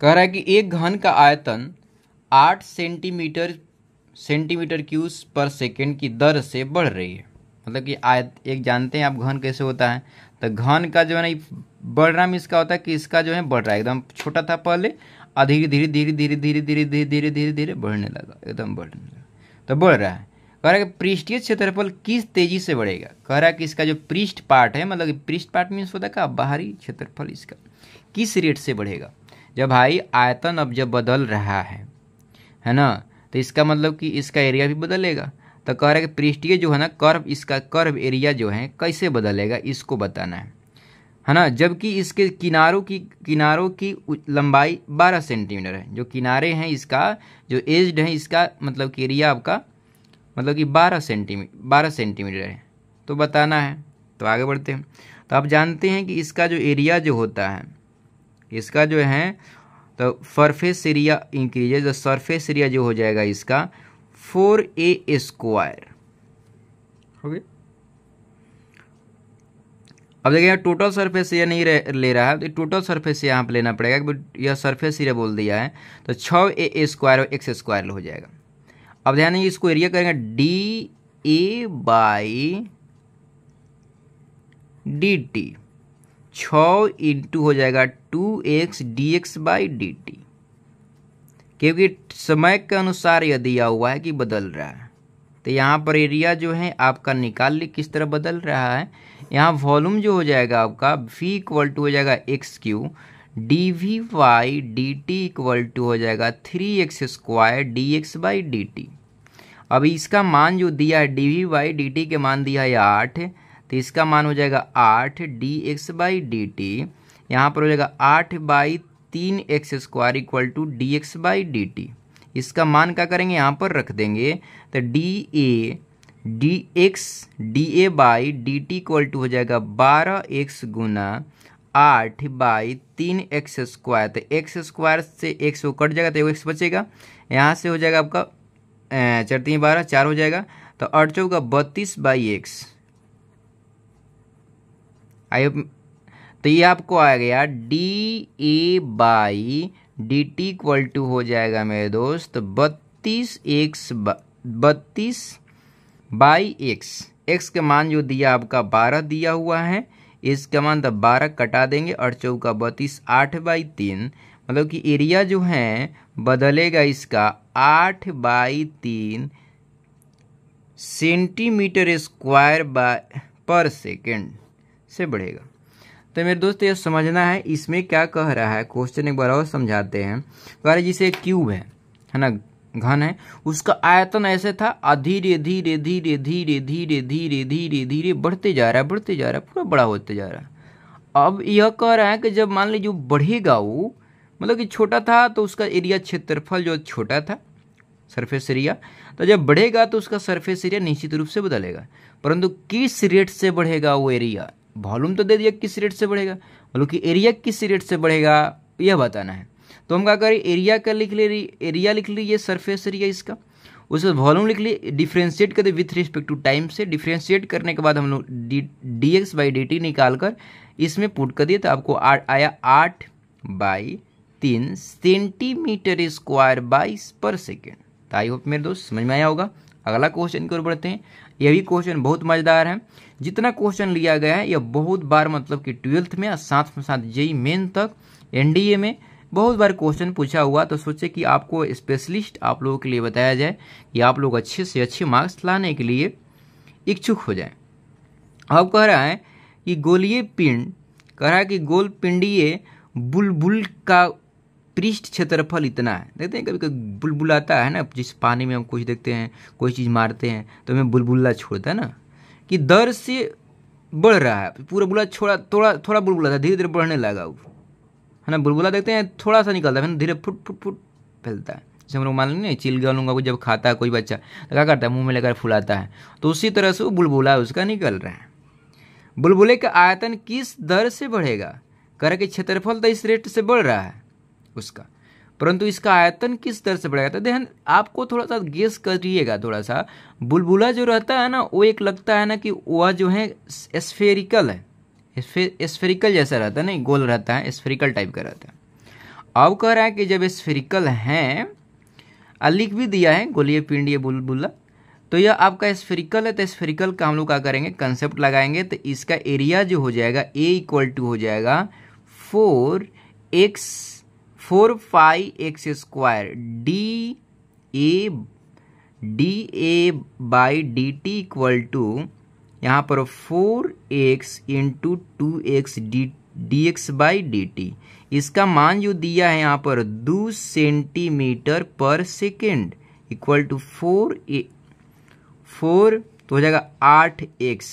कह रहा है कि एक घन का आयतन आठ सेंटीमीटर सेंटीमीटर क्यूस पर सेकेंड की दर से बढ़ रही है मतलब कि आयत एक जानते हैं आप घन कैसे होता है तो घन का जो है ना बढ़ना में इसका होता है कि इसका जो है बढ़ रहा है एकदम छोटा था पहले और धीरे धीरे धीरे धीरे धीरे धीरे धीरे धीरे धीरे धीरे बढ़ने लगा एकदम बढ़ने लगा तो बोल रहा है कह रहा है कि पृष्ठीय क्षेत्रफल किस तेजी से बढ़ेगा कह रहा है कि इसका जो पृष्ठ पार्ट है मतलब पृष्ठ पार्ट मीन्स होता है का बाहरी क्षेत्रफल इसका किस रेट से बढ़ेगा जब भाई आयतन अब जब बदल रहा है है ना तो इसका मतलब कि इसका एरिया भी बदलेगा तो कह रहा है कि पृष्ठीय जो है ना कर्व इसका कर्व एरिया जो है कैसे बदलेगा इसको बताना है है ना जबकि इसके किनारों की किनारों की लंबाई 12 सेंटीमीटर है जो किनारे हैं इसका जो एज्ड है इसका मतलब कि एरिया आपका मतलब कि 12 सेंटीमीटर 12 सेंटीमीटर है तो बताना है तो आगे बढ़ते हैं तो आप जानते हैं कि इसका जो एरिया जो होता है इसका जो है तो surface area increase the surface area जो हो जाएगा इसका फोर ए स्क्वायर हो गया अब देखिए यहाँ टोटल सरफेस ये नहीं ले रहा है तो टोटल सरफेस यहाँ पर लेना पड़ेगा क्योंकि यह सरफेस एरिया बोल दिया है तो छ ए ए स्क्वायर और एक्स स्क्वायर हो जाएगा अब ध्यान दीजिए इसको एरिया करेंगे D A by D T छ इंटू हो जाएगा two X D X by D T क्योंकि समय के अनुसार यह दिया हुआ है कि बदल रहा है तो यहाँ पर एरिया जो है आपका निकाल किस तरह बदल रहा है यहाँ वॉल्यूम जो हो जाएगा आपका वी इक्वल टू हो जाएगा X cube D V Y D T equal to हो जाएगा three X square D X by D T अभी इसका मान जो दिया है D V Y D T के मान दिया है आठ तो इसका मान हो जाएगा आठ D X by D T यहाँ पर हो जाएगा आठ बाई तीन X square equal to D X by D T इसका मान क्या करेंगे यहाँ पर रख देंगे तो D A D X D A by D T equal to हो जाएगा बारह एक्स गुना आठ बाई तीन एक्स स्क्वायर तो एक्स स्क्वायर से एक्स वो कट जाएगा तो एक्स बचेगा यहाँ से हो जाएगा आपका चढ़ती है बारह चार हो जाएगा तो अठ चौका बत्तीस बाई एक्स आई तो ये आपको आ गया D A by D T equal to हो जाएगा मेरे दोस्त बत्तीस एक्स बत्तीस बाई एक्स एक्स का मान जो दिया आपका बारह दिया हुआ है इसका मान तब तो बारह कटा देंगे और चौका बत्तीस आठ बाई तीन मतलब कि एरिया जो है बदलेगा इसका आठ बाई तीन सेंटीमीटर स्क्वायर बाय पर सेकेंड से बढ़ेगा तो मेरे दोस्त ये समझना है इसमें क्या कह रहा है क्वेश्चन एक बार और समझाते हैं कह तो रहे जिसे क्यूब है है ना घन है उसका आयतन ऐसे था धीरे धीरे धीरे धीरे धीरे धीरे धीरे धीरे बढ़ते जा रहा है बढ़ते जा रहा है पूरा बड़ा होते जा रहा है अब यह कह रहा है कि जब मान लीजिए बढ़ेगा वो मतलब कि छोटा था तो उसका एरिया क्षेत्रफल जो छोटा था सरफेस एरिया तो जब बढ़ेगा तो उसका सरफेस एरिया निश्चित रूप से बदलेगा परंतु किस रेट से बढ़ेगा वो एरिया वॉल्यूम तो दे दिया किस रेट से बढ़ेगा मतलब कि एरिया किस रेट से बढ़ेगा यह बताना है तो हम क्या करें एरिया का लिख ले रही एरिया लिख लीजिए सरफेस एरिया इसका उसके बाद वॉल्यूम लिख लिए डिफ्रेंशिएट कर दे विथ रिस्पेक्ट टू टाइम से डिफ्रेंशिएट करने के बाद हम लोग D D X by D T निकाल कर इसमें पुट कर दिए तो आपको आ, आया आठ बाई तीन सेंटीमीटर स्क्वायर बाईस पर सेकेंड तो आई होप मेरे दोस्त समझ में आया होगा अगला क्वेश्चन की ओर बढ़ते हैं यह भी क्वेश्चन बहुत मज़ेदार है जितना क्वेश्चन लिया गया है यह बहुत बार मतलब कि ट्वेल्थ में और साथ में साथ जेई मेन तक एनडीए में बहुत बार क्वेश्चन पूछा हुआ तो सोचे कि आपको स्पेशलिस्ट आप लोगों के लिए बताया जाए कि आप लोग अच्छे से अच्छे मार्क्स लाने के लिए इच्छुक हो जाएं अब कह रहा है कि गोलीय पिंड कह रहा है कि गोल पिंडीय बुलबुल का पृष्ठ क्षेत्रफल इतना है देखते हैं कभी कभी बुलबुल आता है ना जिस पानी में हम कुछ देखते हैं कोई चीज़ मारते हैं तो हमें बुलबुल्ला छोड़ता है ना कि दर से बढ़ रहा है पूरा बुला छोड़ा थोड़ा थोड़ा बुलबुला था धीरे धीरे बढ़ने लगा वो है ना बुलबुला देखते हैं थोड़ा सा निकलता है फिर धीरे फुट फुट फुट फैलता है जैसे हम लोग मान लेंगे चिलगा लूँगा को जब खाता है कोई बच्चा तो क्या करता है मुँह में लेकर फुलाता है तो उसी तरह से वो बुलबुला उसका निकल रहा है बुलबुले का आयतन किस दर से बढ़ेगा कर के क्षेत्रफल तो इस रेट से बढ़ रहा है उसका परंतु इसका आयतन किस दर से बढ़ेगा तो ध्यान आपको थोड़ा सा गेस करिएगा थोड़ा सा बुलबुला जो रहता है ना वो एक लगता है ना कि वह जो है स्फेरिकल है स्फेरिकल जैसा रहता है ना गोल रहता है स्फेरिकल टाइप का रहता है अब कह रहा है कि जब स्फेरिकल हैं लिख भी दिया है गोलीय पिंड ये बुलबुला तो यह आपका स्फेरिकल है तो स्फेरिकल का हम लोग क्या करेंगे कंसेप्ट लगाएंगे तो इसका एरिया जो हो जाएगा ए इक्वल टू हो जाएगा four X four five X square D A D A by D T equal to यहाँ पर four X into two X D D X by D T इसका मान जो दिया है यहाँ पर दो सेंटीमीटर पर second equal to four A four तो हो जाएगा आठ X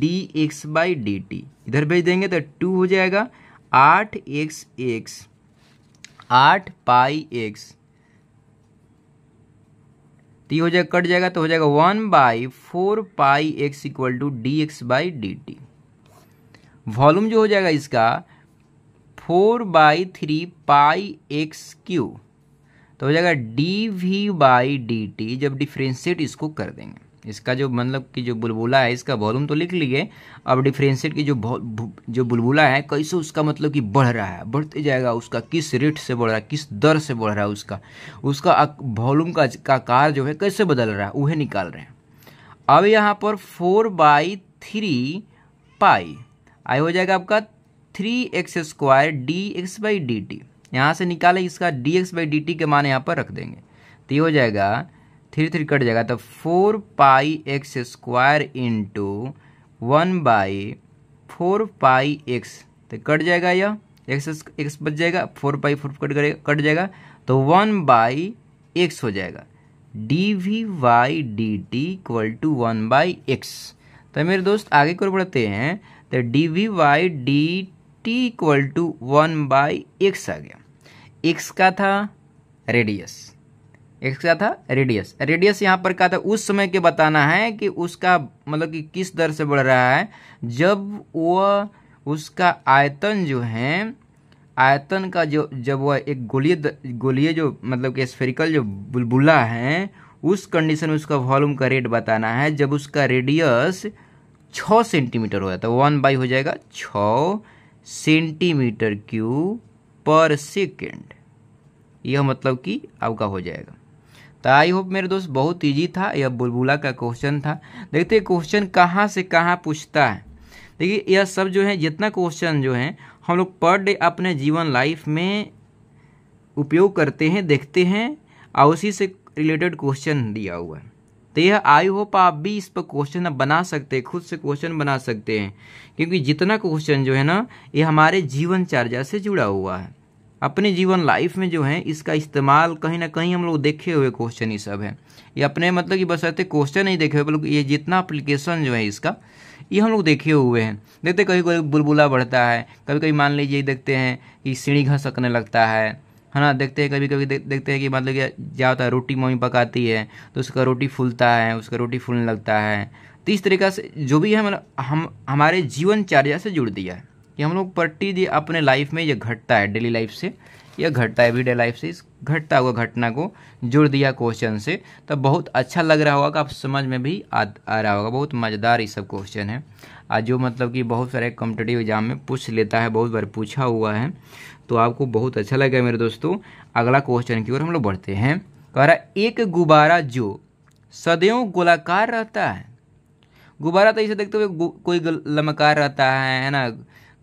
D X by D T इधर भेज देंगे तो टू हो जाएगा आठ एक्स एक्स आठ पाई एक्स तो ये हो जाएगा कट जाएगा तो हो जाएगा one by four pi X equal to D X by D T volume जो हो जाएगा इसका four by three pi X cube तो हो जाएगा D V by D T जब डिफ्रेंशिएट इसको कर देंगे इसका जो मतलब कि जो बुलबुला है इसका वॉल्यूम तो लिख लीजिए अब डिफ्रेंशिएट की जो जो बुलबुला है कैसे उसका मतलब कि बढ़ रहा है बढ़ते जाएगा उसका किस रेट से बढ़ रहा है किस दर से बढ़ रहा है उसका उसका वॉल्यूम का कार जो है कैसे बदल रहा है वह निकाल रहे हैं अब यहाँ पर four by three pi I हो जाएगा आपका three X square D X by D T यहाँ से निकाले इसका D X by D T के मान यहाँ पर रख देंगे तो ये हो जाएगा थ्री थ्री कट जाएगा तो four pi X square into one by four pi X तो कट जाएगा यह एक्स एक्स बच जाएगा फोर पाई फोर कट करेगा कट जाएगा तो वन बाई एक्स हो जाएगा D V Y D T equal to one by X तो मेरे दोस्त आगे को बढ़ते हैं तो D V Y D T equal to one by X आ गया एक्स का था रेडियस एक क्या था रेडियस रेडियस यहाँ पर क्या था उस समय के बताना है कि उसका मतलब कि किस दर से बढ़ रहा है जब वह उसका आयतन जो है आयतन का जो जब वह एक गोलीय गोलीय जो मतलब कि स्फेरिकल जो बुलबुला है उस कंडीशन में उसका वॉल्यूम का रेट बताना है जब उसका रेडियस छः सेंटीमीटर हो जाता है वन बाई हो जाएगा छ सेंटीमीटर क्यू पर सेकेंड यह मतलब कि आपका हो जाएगा तो आई होप मेरे दोस्त बहुत ईजी था यह बुलबुला का क्वेश्चन था देखते क्वेश्चन कहाँ से कहाँ पूछता है देखिए यह सब जो है जितना क्वेश्चन जो है हम लोग पर डे अपने जीवन लाइफ में उपयोग करते हैं देखते हैं और उसी से रिलेटेड क्वेश्चन दिया हुआ है तो यह आई होप आप भी इस पर क्वेश्चन बना सकते हैं खुद से क्वेश्चन बना सकते हैं क्योंकि जितना क्वेश्चन जो है ना ये हमारे जीवन चर्चा से जुड़ा हुआ है अपने जीवन लाइफ में जो है इसका इस्तेमाल कहीं ना कहीं हम लोग देखे हुए क्वेश्चन ही सब है ये अपने मतलब कि बस बसते क्वेश्चन नहीं देखे हुए बल्कि ये जितना अप्लीकेशन जो है इसका ये हम लोग देखे हुए हैं देखते कभी कभी बुलबुला बढ़ता है कभी कभी मान लीजिए देखते हैं कि सीढ़ी घसकने लगता है है ना देखते हैं कभी कभी दे, देखते हैं कि मतलब कि क्या होता है रोटी मम्मी पकाती है तो उसका रोटी फूलता है उसका रोटी फूलने लगता है तो इस तरीका से जो भी है मतलब हम हमारे जीवनचर्या से जुड़ दिया है कि हम लोग प्रतिदिन अपने लाइफ में ये घटता है डेली लाइफ से यह घटता है एवरीडे लाइफ से इस घटता हुआ घटना को जुड़ दिया क्वेश्चन से तो बहुत अच्छा लग रहा होगा कि आप समझ में भी आ, आ रहा होगा बहुत मज़ेदार ये सब क्वेश्चन है आज जो मतलब कि बहुत सारे कॉम्पिटेटिव एग्जाम में पूछ लेता है बहुत बार पूछा हुआ है तो आपको बहुत अच्छा लगेगा मेरे दोस्तों अगला क्वेश्चन की ओर हम लोग बढ़ते हैं कह रहा एक गुब्बारा जो सदैव गोलाकार रहता है गुब्बारा तो इसे देखते हुए कोई लमकार रहता है है ना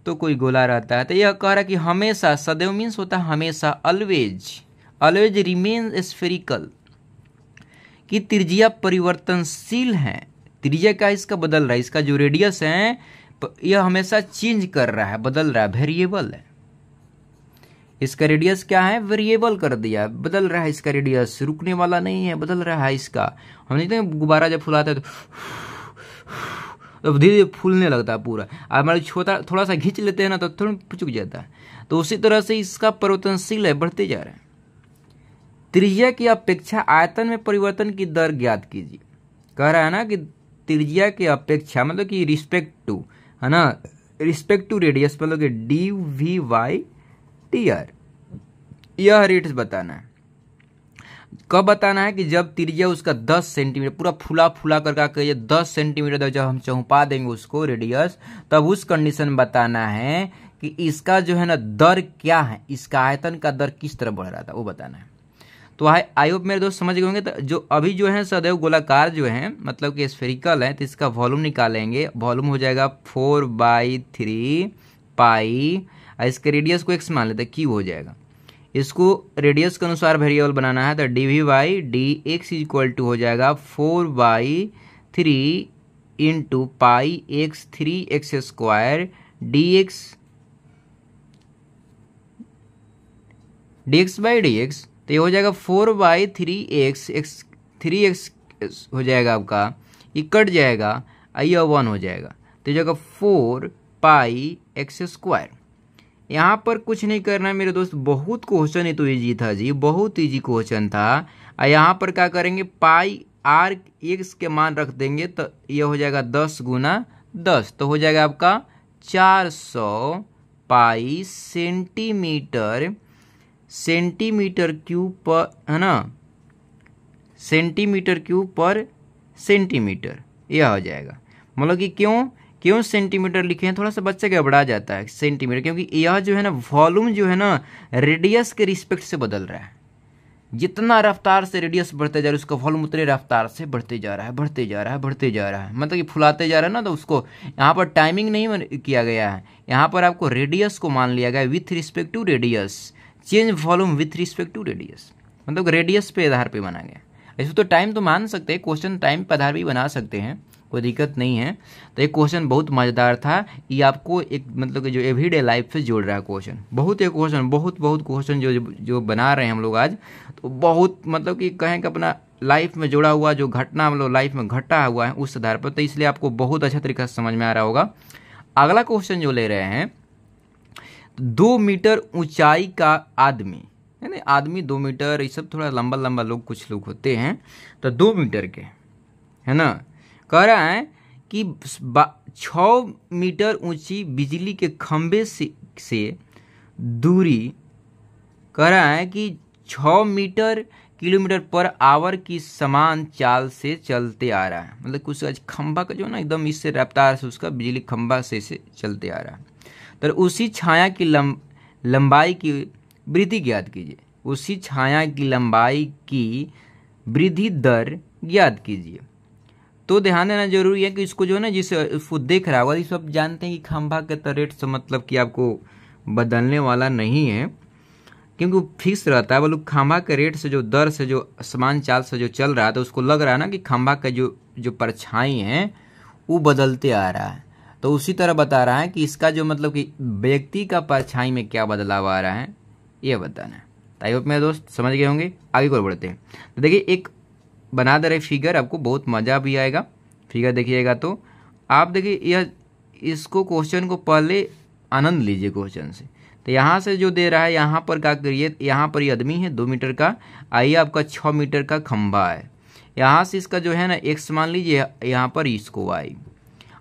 तो कोई गोला रहता है तो यह कह रहा है कि हमेशा सदैव मीन्स होता है हमेशा अलवेज अलवेज रिमेन स्फेरिकल कि त्रिज्या परिवर्तनशील हैं त्रिज्या का इसका बदल रहा है इसका जो रेडियस है यह हमेशा चेंज कर रहा है बदल रहा है वेरिएबल है इसका रेडियस क्या है वेरिएबल कर दिया बदल रहा है इसका रेडियस रुकने वाला नहीं है बदल रहा है इसका हम देखते हैं गुब्बारा जब फुलाता है तो तो धीरे धीरे फूलने लगता है पूरा अब हमारे छोटा थोड़ा सा खींच लेते हैं ना तो थोड़ा चुक जाता है तो उसी तरह से इसका परिवर्तनशील है बढ़ते जा रहा है त्रिज्या की अपेक्षा आयतन में परिवर्तन की दर ज्ञात कीजिए कह रहा है ना कि त्रिज्या की अपेक्षा मतलब कि रिस्पेक्ट टू है ना रिस्पेक्ट टू रेडियस मतलब कि D V Y T R यह रेट बताना है कब बताना है कि जब त्रिज्या उसका दस सेंटीमीटर पूरा फुला फुला कर का करिए दस सेंटीमीटर जब हम चौंपा देंगे उसको रेडियस तब उस कंडीशन में बताना है कि इसका जो है ना दर क्या है इसका आयतन का दर किस तरह बढ़ रहा था वो बताना है तो आई आई मेरे दोस्त समझ गए होंगे तो जो अभी जो है सदैव गोलाकार जो है मतलब कि स्फेरिकल है तो इसका वॉल्यूम निकालेंगे वॉल्यूम हो जाएगा फोर बाई थ्री पाई इसके रेडियस को एक्स मान लेते क्यू हो जाएगा इसको रेडियस के अनुसार वेरिएबल बनाना है तो D V by D X is equal to हो जाएगा four by three into pi X three X square D X D X by D X तो ये हो जाएगा four by three X X three X हो जाएगा आपका ये कट जाएगा आई वन हो जाएगा तो जगह फोर पाई एक्स स्क्वायर यहाँ पर कुछ नहीं करना मेरे दोस्त बहुत क्वेश्चन ही तो ईजी था जी बहुत ईजी क्वेश्चन था और यहाँ पर क्या करेंगे पाई आर एक्स के मान रख देंगे तो ये हो जाएगा दस गुना दस तो हो जाएगा आपका चार सौ पाई सेंटीमीटर सेंटीमीटर क्यूब पर है ना सेंटीमीटर क्यूब पर सेंटीमीटर यह हो जाएगा मतलब कि क्यों क्यों सेंटीमीटर लिखे हैं थोड़ा सा बच्चा गड़बड़ा जाता है सेंटीमीटर क्योंकि यह जो है ना वॉल्यूम जो है ना रेडियस के रिस्पेक्ट से बदल रहा है जितना रफ्तार से रेडियस बढ़ते जा रहा है उसका वॉल्यूम उतने रफ्तार से बढ़ते जा रहा है बढ़ते जा रहा है बढ़ते जा रहा है मतलब कि फुलाते जा रहा है ना तो उसको यहाँ पर टाइमिंग नहीं किया गया है यहाँ पर आपको रेडियस को मान लिया गया with respect to radius change volume with respect to radius मतलब रेडियस पे आधार पे बना गया ऐसे तो टाइम तो मान सकते हैं क्वेश्चन टाइम पर आधार भी बना सकते हैं कोई दिक्कत नहीं है तो ये क्वेश्चन बहुत मज़ेदार था ये आपको एक मतलब कि जो एवरीडे लाइफ से जोड़ रहा है क्वेश्चन बहुत एक क्वेश्चन बहुत बहुत क्वेश्चन जो जो बना रहे हैं हम लोग आज तो बहुत मतलब कि कहें कि अपना लाइफ में जुड़ा हुआ जो घटना हम लोग लाइफ में घटा हुआ है उस आधार पर तो इसलिए आपको बहुत अच्छा तरीका से समझ में आ रहा होगा अगला क्वेश्चन जो ले रहे हैं दो मीटर ऊंचाई का आदमी है ना आदमी दो मीटर ये सब थोड़ा लंबा लंबा लोग कुछ लोग होते हैं तो दो मीटर के है ना कह रहा है कि छ मीटर ऊंची बिजली के खंभे से, से दूरी कह रहा है कि छ मीटर किलोमीटर पर आवर की समान चाल से चलते आ रहा है मतलब कुछ आज खंभा का जो ना एकदम इससे रफ्तार से उसका बिजली खंभा से से चलते आ रहा है तो उसी छाया की लंब लंबाई की वृद्धि ज्ञात कीजिए उसी छाया की लंबाई की वृद्धि दर ज्ञात कीजिए तो ध्यान देना जरूरी है कि इसको जो है ना जिस उसको देख रहा होगा ये सब जानते हैं कि खंभा का तो रेट से मतलब कि आपको बदलने वाला नहीं है क्योंकि वो फिक्स रहता है बोलो खंभा के रेट से जो दर से जो समान चाल से जो चल रहा है तो उसको लग रहा है ना कि खंभा का जो जो परछाई है वो बदलते आ रहा है तो उसी तरह बता रहा है कि इसका जो मतलब कि व्यक्ति का परछाई में क्या बदलाव आ रहा है ये बताना है ताइप मेरे दोस्त समझ गए होंगे आगे को बढ़ते हैं तो देखिए एक बना दे रहे फिगर आपको बहुत मज़ा भी आएगा फिगर देखिएगा तो आप देखिए यह इसको क्वेश्चन को पहले आनंद लीजिए क्वेश्चन से तो यहाँ से जो दे रहा है यहाँ पर क्या करिए यहाँ पर ये आदमी है दो मीटर का आइए आपका छः मीटर का खम्बा है यहाँ से इसका जो है ना एक्स मान लीजिए यहाँ पर इसको आई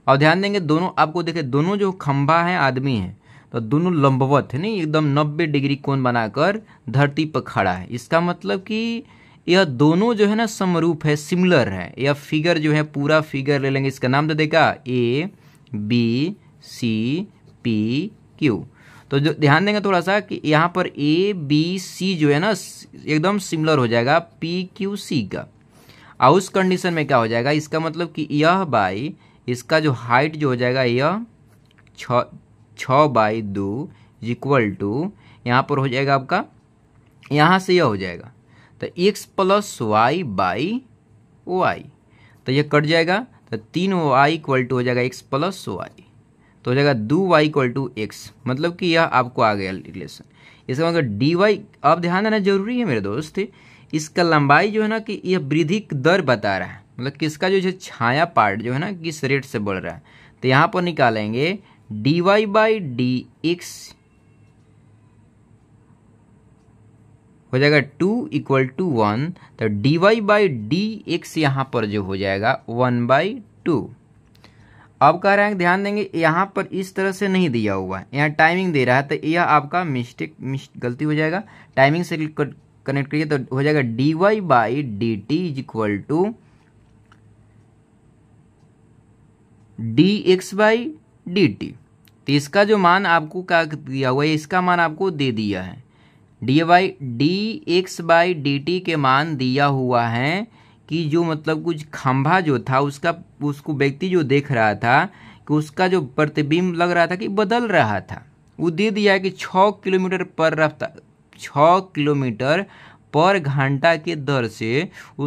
और ध्यान देंगे दोनों आपको देखे दोनों जो खम्बा है आदमी है तो दोनों लंबवत है नहीं एकदम नब्बे डिग्री कोण बनाकर धरती पर खड़ा है इसका मतलब कि यह दोनों जो है ना समरूप है सिमिलर है यह फिगर जो है पूरा फिगर ले लेंगे इसका नाम दे देगा A B C P Q तो जो ध्यान देंगे थोड़ा सा कि यहाँ पर ए बी सी जो है ना एकदम सिमिलर हो जाएगा पी क्यू सी का और उस कंडीशन में क्या हो जाएगा इसका मतलब कि यह बाई इसका जो हाइट जो हो जाएगा यह छ बाई दो इक्वल टू यहाँ पर हो जाएगा आपका यहाँ से यह हो जाएगा तो X plus Y by Y तो ये कट जाएगा तो तीन वाई इक्वल टू हो जाएगा एक्स प्लस वाई तो हो जाएगा दो वाई इक्वल टू एक्स मतलब कि यह आपको आ गया रिलेशन इसका मतलब डी वाई अब ध्यान देना जरूरी है मेरे दोस्त इसका लंबाई जो है ना कि यह वृद्धि दर बता रहा है मतलब किसका जो है छाया पार्ट जो है ना किस रेट से बढ़ रहा है तो यहाँ पर निकालेंगे D Y by D X हो जाएगा टू इक्वल टू वन तो D Y by D X यहाँ पर जो हो जाएगा वन बाई टू अब कह रहे हैं ध्यान देंगे यहाँ पर इस तरह से नहीं दिया हुआ है यहाँ टाइमिंग दे रहा है तो यह आपका मिस्टेक मिस्ट गलती हो जाएगा टाइमिंग से कनेक्ट करिए तो हो जाएगा D Y by D T is equal to D X by D T तो इसका जो मान आपको क्या दिया हुआ है इसका मान आपको दे दिया है D Y D X by D T के मान दिया हुआ है कि जो मतलब कुछ खंभा जो था उसका उसको व्यक्ति जो देख रहा था कि उसका जो प्रतिबिंब लग रहा था कि बदल रहा था वो दे दिया कि छः किलोमीटर पर रफ्तार छः किलोमीटर पर घंटा के दर से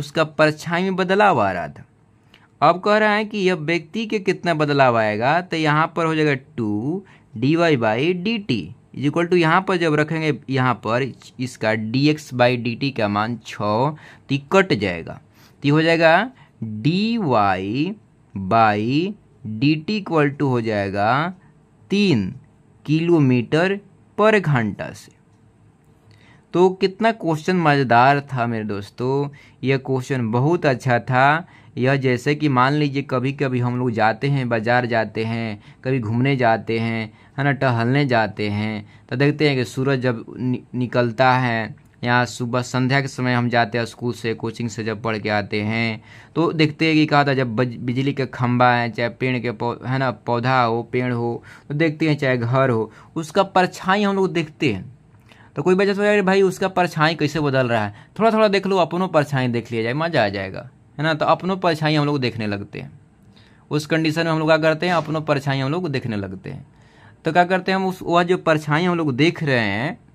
उसका परछाई में बदलाव आ रहा था अब कह रहा है कि यह व्यक्ति के कितना बदलाव आएगा तो यहाँ पर हो जाएगा two D Y by D T is equal to यहाँ पर जब रखेंगे यहाँ पर इसका D X by D T का मान छ तो कट जाएगा तो हो जाएगा D Y by D T equal to हो जाएगा तीन किलोमीटर पर घंटा से तो कितना क्वेश्चन मज़ेदार था मेरे दोस्तों यह क्वेश्चन बहुत अच्छा था यह जैसे कि मान लीजिए कभी कभी हम लोग जाते हैं बाज़ार जाते हैं कभी घूमने जाते हैं है ना टहलने जाते हैं तो देखते हैं कि सूरज जब नि, निकलता है या सुबह संध्या के समय हम जाते हैं स्कूल से कोचिंग से जब पढ़ के आते हैं तो देखते हैं कि कहा था जब बिजली के खंभा है चाहे पेड़ के पौ है ना पौधा हो पेड़ हो तो देखते हैं चाहे घर हो उसका परछाई हम लोग देखते हैं तो कोई बच्चा सोचा भाई उसका परछाई कैसे बदल रहा है थोड़ा थोड़ा देख लो अपनों परछाई देख लिया जाए मज़ा आ जाएगा है ना तो अपनों परछाई हम लोग देखने लगते हैं उस कंडीशन में हम लोग क्या करते हैं अपनों परछाई हम लोग देखने लगते हैं तो क्या करते हैं हम उस वह जो परछाई हम लोग देख रहे हैं